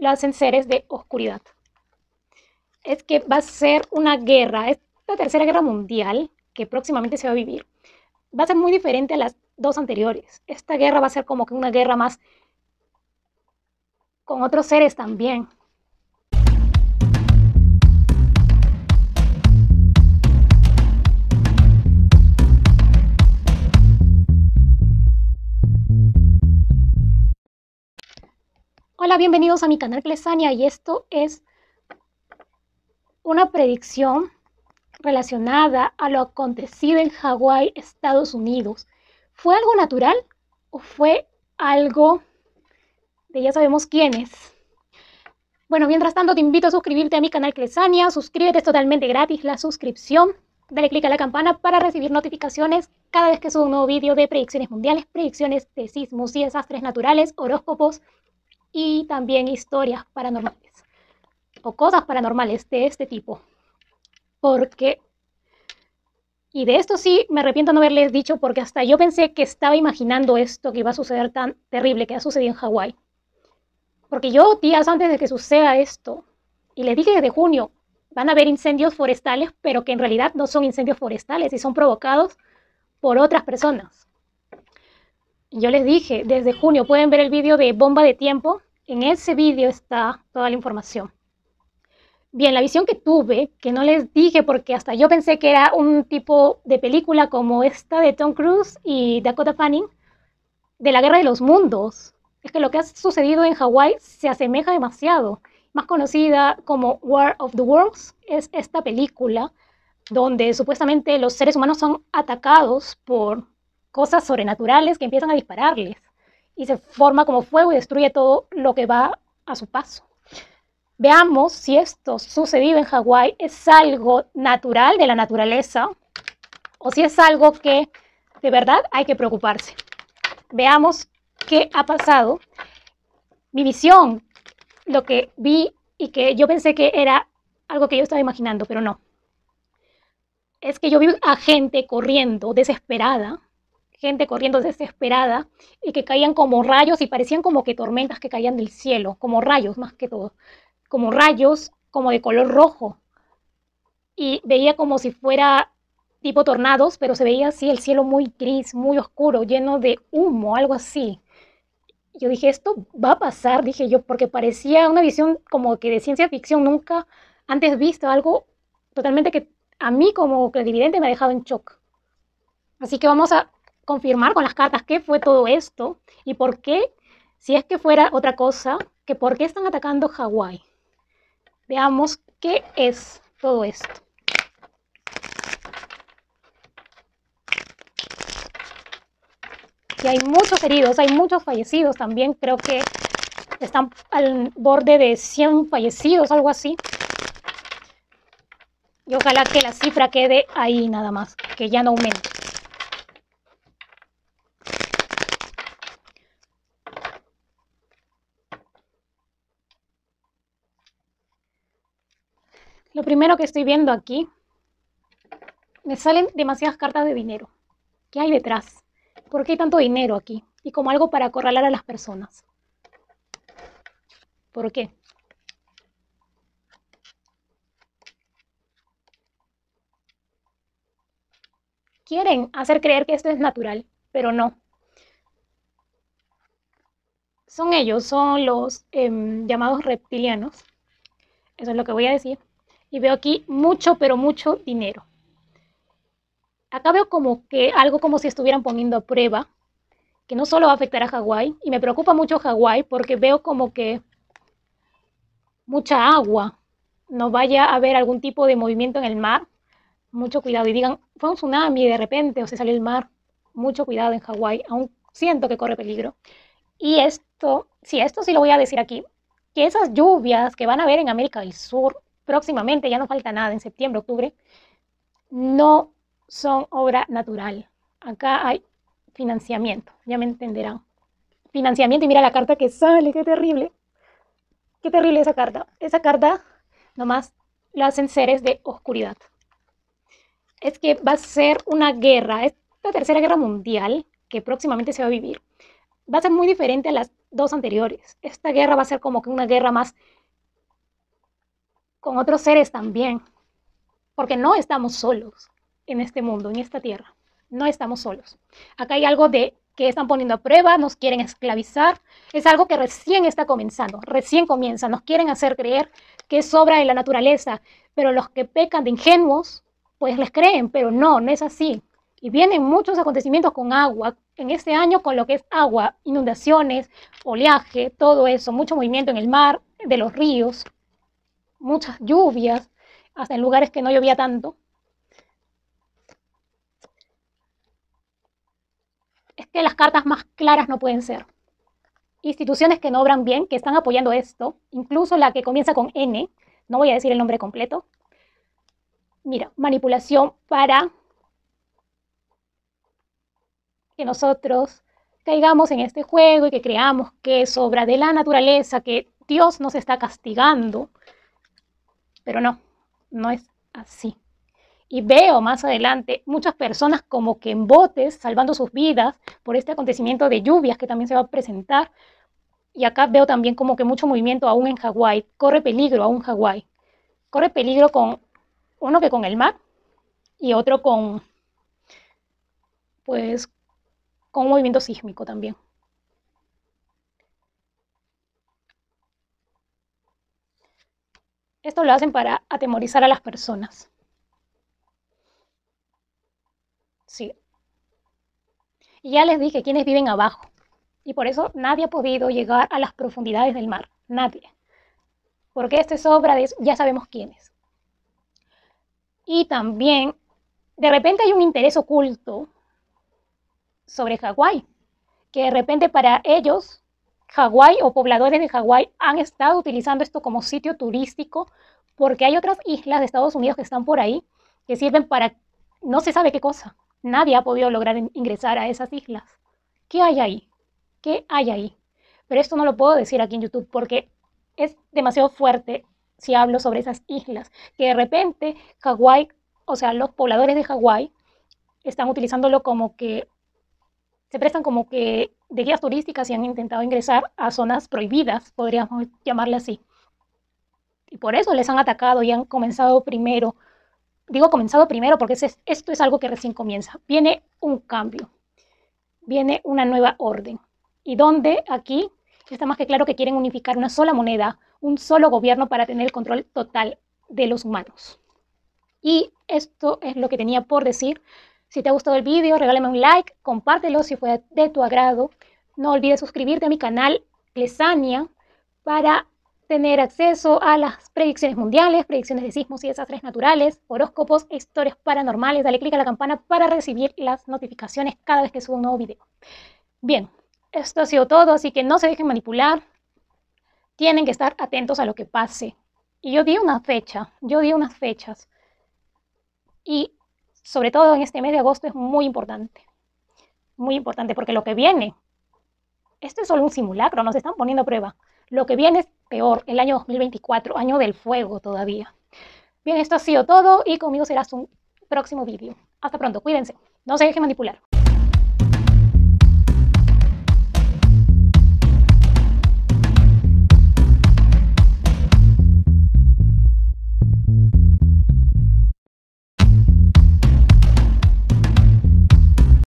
lo hacen seres de oscuridad. Es que va a ser una guerra, es la tercera guerra mundial que próximamente se va a vivir. Va a ser muy diferente a las dos anteriores. Esta guerra va a ser como que una guerra más con otros seres también, bienvenidos a mi canal Clesania y esto es una predicción relacionada a lo acontecido en Hawái, Estados Unidos. ¿Fue algo natural o fue algo de ya sabemos quién es? Bueno, mientras tanto te invito a suscribirte a mi canal Clesania, suscríbete, es totalmente gratis la suscripción. Dale clic a la campana para recibir notificaciones cada vez que subo un nuevo vídeo de predicciones mundiales, predicciones de sismos y desastres naturales, horóscopos, y también historias paranormales o cosas paranormales de este tipo. Porque, y de esto sí me arrepiento no haberles dicho, porque hasta yo pensé que estaba imaginando esto que iba a suceder tan terrible que ha sucedido en Hawái. Porque yo días antes de que suceda esto, y les dije desde junio, van a haber incendios forestales, pero que en realidad no son incendios forestales y son provocados por otras personas yo les dije, desde junio pueden ver el vídeo de Bomba de Tiempo. En ese vídeo está toda la información. Bien, la visión que tuve, que no les dije porque hasta yo pensé que era un tipo de película como esta de Tom Cruise y Dakota Fanning, de la Guerra de los Mundos. Es que lo que ha sucedido en Hawái se asemeja demasiado. Más conocida como War of the Worlds es esta película donde supuestamente los seres humanos son atacados por cosas sobrenaturales que empiezan a dispararles y se forma como fuego y destruye todo lo que va a su paso. Veamos si esto sucedido en Hawái es algo natural de la naturaleza o si es algo que de verdad hay que preocuparse. Veamos qué ha pasado. Mi visión, lo que vi y que yo pensé que era algo que yo estaba imaginando, pero no. Es que yo vi a gente corriendo desesperada gente corriendo desesperada y que caían como rayos y parecían como que tormentas que caían del cielo, como rayos más que todo, como rayos como de color rojo. Y veía como si fuera tipo tornados, pero se veía así el cielo muy gris, muy oscuro, lleno de humo, algo así. Yo dije, esto va a pasar, dije yo, porque parecía una visión como que de ciencia ficción nunca antes visto algo totalmente que a mí como clarividente me ha dejado en shock. Así que vamos a confirmar con las cartas qué fue todo esto y por qué, si es que fuera otra cosa, que por qué están atacando Hawái. Veamos qué es todo esto. Y hay muchos heridos, hay muchos fallecidos también, creo que están al borde de 100 fallecidos, algo así. Y ojalá que la cifra quede ahí nada más, que ya no aumente. primero que estoy viendo aquí, me salen demasiadas cartas de dinero. ¿Qué hay detrás? ¿Por qué hay tanto dinero aquí? Y como algo para acorralar a las personas. ¿Por qué? Quieren hacer creer que esto es natural, pero no. Son ellos, son los em, llamados reptilianos. Eso es lo que voy a decir y veo aquí mucho, pero mucho dinero. Acá veo como que algo como si estuvieran poniendo a prueba, que no solo va a afectar a Hawái, y me preocupa mucho Hawái porque veo como que mucha agua, no vaya a haber algún tipo de movimiento en el mar, mucho cuidado. Y digan, fue un tsunami de repente o se salió el mar, mucho cuidado en Hawái, aún siento que corre peligro. Y esto, sí, esto sí lo voy a decir aquí, que esas lluvias que van a haber en América del Sur próximamente, ya no falta nada, en septiembre, octubre, no son obra natural. Acá hay financiamiento, ya me entenderán. Financiamiento y mira la carta que sale, qué terrible. Qué terrible esa carta. Esa carta nomás la hacen seres de oscuridad. Es que va a ser una guerra, esta tercera guerra mundial que próximamente se va a vivir, va a ser muy diferente a las dos anteriores. Esta guerra va a ser como que una guerra más con otros seres también, porque no estamos solos en este mundo, en esta tierra. No estamos solos. Acá hay algo de que están poniendo a prueba, nos quieren esclavizar. Es algo que recién está comenzando, recién comienza. Nos quieren hacer creer que es obra de la naturaleza, pero los que pecan de ingenuos, pues les creen, pero no, no es así. Y vienen muchos acontecimientos con agua, en este año con lo que es agua, inundaciones, oleaje, todo eso, mucho movimiento en el mar, de los ríos, muchas lluvias, hasta en lugares que no llovía tanto. Es que las cartas más claras no pueden ser. Instituciones que no obran bien, que están apoyando esto, incluso la que comienza con N, no voy a decir el nombre completo. Mira, manipulación para que nosotros caigamos en este juego y que creamos que es obra de la naturaleza, que Dios nos está castigando, pero no, no es así. Y veo más adelante muchas personas como que en botes, salvando sus vidas por este acontecimiento de lluvias que también se va a presentar. Y acá veo también como que mucho movimiento aún en Hawái. Corre peligro aún Hawái. Corre peligro con uno que con el mar y otro con, pues, con un movimiento sísmico también. lo hacen para atemorizar a las personas. Sí. Y ya les dije quienes viven abajo. Y por eso nadie ha podido llegar a las profundidades del mar. Nadie. Porque esta es obra de ya sabemos quiénes. Y también, de repente hay un interés oculto sobre Hawái, que de repente para ellos, Hawái o pobladores de Hawái han estado utilizando esto como sitio turístico porque hay otras islas de Estados Unidos que están por ahí que sirven para no se sabe qué cosa. Nadie ha podido lograr ingresar a esas islas. ¿Qué hay ahí? ¿Qué hay ahí? Pero esto no lo puedo decir aquí en YouTube porque es demasiado fuerte si hablo sobre esas islas, que de repente Hawái, o sea, los pobladores de Hawái están utilizándolo como que se prestan como que de guías turísticas y han intentado ingresar a zonas prohibidas, podríamos llamarle así. Y por eso les han atacado y han comenzado primero. Digo comenzado primero porque esto es algo que recién comienza. Viene un cambio, viene una nueva orden. Y donde aquí está más que claro que quieren unificar una sola moneda, un solo gobierno para tener el control total de los humanos. Y esto es lo que tenía por decir. Si te ha gustado el vídeo, regálame un like, compártelo si fue de tu agrado. No olvides suscribirte a mi canal Lesania para tener acceso a las predicciones mundiales, predicciones de sismos y desastres naturales, horóscopos historias paranormales. Dale clic a la campana para recibir las notificaciones cada vez que subo un nuevo video. Bien, esto ha sido todo, así que no se dejen manipular. Tienen que estar atentos a lo que pase. Y yo di una fecha, yo di unas fechas. Y sobre todo en este mes de agosto es muy importante. Muy importante porque lo que viene, esto es solo un simulacro, nos están poniendo a prueba. Lo que viene es peor, el año 2024, año del fuego todavía. Bien, esto ha sido todo y conmigo serás un próximo vídeo. Hasta pronto, cuídense, no se dejen manipular.